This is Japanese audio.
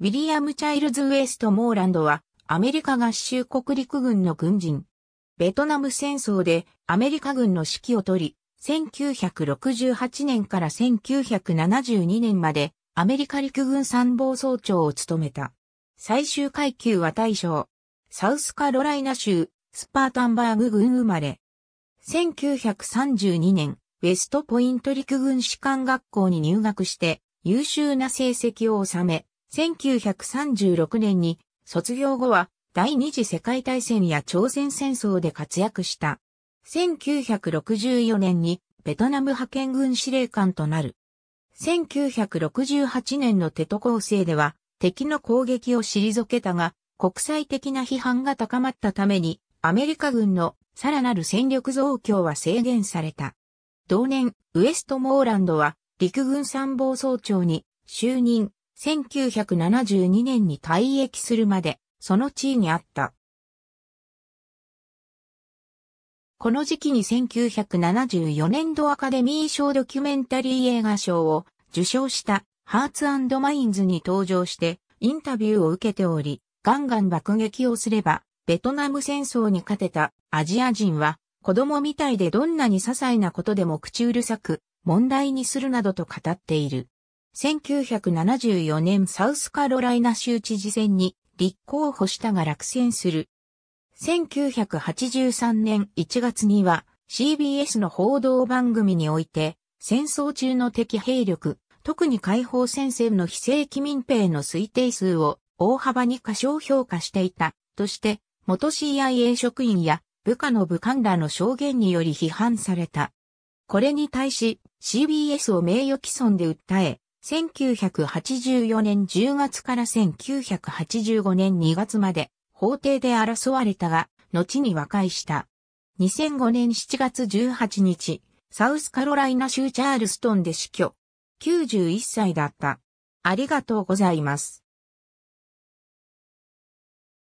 ウィリアム・チャイルズ・ウエスト・モーランドは、アメリカ合衆国陸軍の軍人。ベトナム戦争でアメリカ軍の指揮を取り、1968年から1972年までアメリカ陸軍参謀総長を務めた。最終階級は大将。サウスカロライナ州スパータンバーグ軍生まれ。1932年、ウェストポイント陸軍士官学校に入学して優秀な成績を収め、1936年に卒業後は第二次世界大戦や朝鮮戦争で活躍した。1964年にベトナム派遣軍司令官となる。1968年のテト構成では敵の攻撃を退けたが国際的な批判が高まったためにアメリカ軍のさらなる戦力増強は制限された。同年、ウエストモーランドは陸軍参謀総長に就任、1972年に退役するまで、その地位にあった。この時期に1974年度アカデミー賞ドキュメンタリー映画賞を受賞したハーツマインズに登場してインタビューを受けており、ガンガン爆撃をすればベトナム戦争に勝てたアジア人は子供みたいでどんなに些細なことでも口うるさく問題にするなどと語っている。1974年サウスカロライナ州知事選に立候補したが落選する。1983年1月には CBS の報道番組において戦争中の敵兵力、特に解放戦線の非正規民兵の推定数を大幅に過小評価していたとして元 CIA 職員や部下の武官らの証言により批判された。これに対し CBS を名誉毀損で訴え、1984年10月から1985年2月まで法廷で争われたが、後に和解した。2005年7月18日、サウスカロライナ州チャールストンで死去。91歳だった。ありがとうございます。